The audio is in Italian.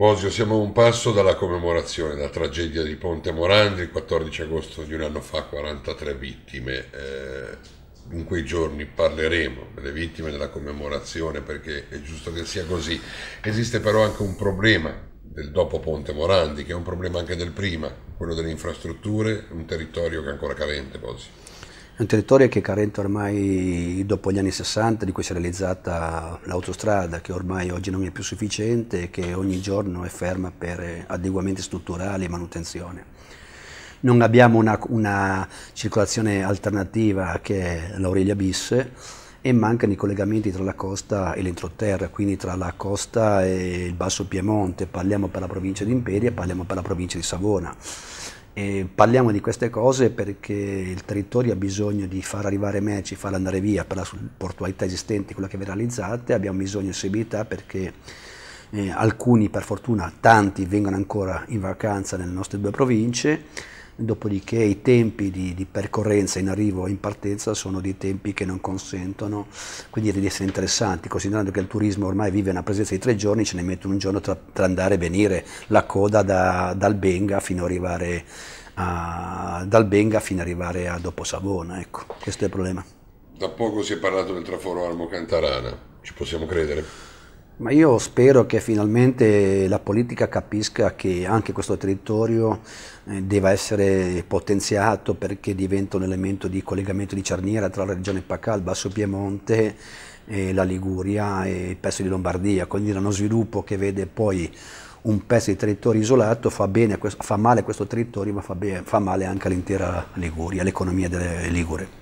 Bosio, siamo a un passo dalla commemorazione dalla tragedia di Ponte Morandi, il 14 agosto di un anno fa 43 vittime. Eh, in quei giorni parleremo delle vittime della commemorazione perché è giusto che sia così. Esiste però anche un problema del dopo Ponte Morandi, che è un problema anche del prima, quello delle infrastrutture, un territorio che è ancora carente, Bosio. È un territorio che è carente ormai dopo gli anni 60 di cui si è realizzata l'autostrada che ormai oggi non è più sufficiente e che ogni giorno è ferma per adeguamenti strutturali e manutenzione. Non abbiamo una, una circolazione alternativa che è l'Aurelia Bis e mancano i collegamenti tra la costa e l'entroterra, quindi tra la costa e il Basso Piemonte, parliamo per la provincia di Imperia, e parliamo per la provincia di Savona e parliamo di queste cose perché il territorio ha bisogno di far arrivare merci, farle andare via per la portualità esistente, quella che viene realizzata, abbiamo bisogno di seguità perché eh, alcuni, per fortuna tanti, vengono ancora in vacanza nelle nostre due province dopodiché i tempi di, di percorrenza in arrivo e in partenza sono dei tempi che non consentono quindi di essere interessanti, considerando che il turismo ormai vive una presenza di tre giorni, ce ne mette un giorno tra, tra andare e venire, la coda da, dal Benga fino ad arrivare a, dal Benga fino arrivare a Dopo Savona, ecco, questo è il problema. Da poco si è parlato del traforo Armo Cantarana, ci possiamo credere? Ma io spero che finalmente la politica capisca che anche questo territorio eh, deve essere potenziato perché diventa un elemento di collegamento di cerniera tra la regione Pacà, il Basso Piemonte la Liguria e il pezzo di Lombardia, quindi uno sviluppo che vede poi un pezzo di territorio isolato fa, bene, fa male a questo territorio ma fa, bene, fa male anche all'intera Liguria, all'economia delle Ligure.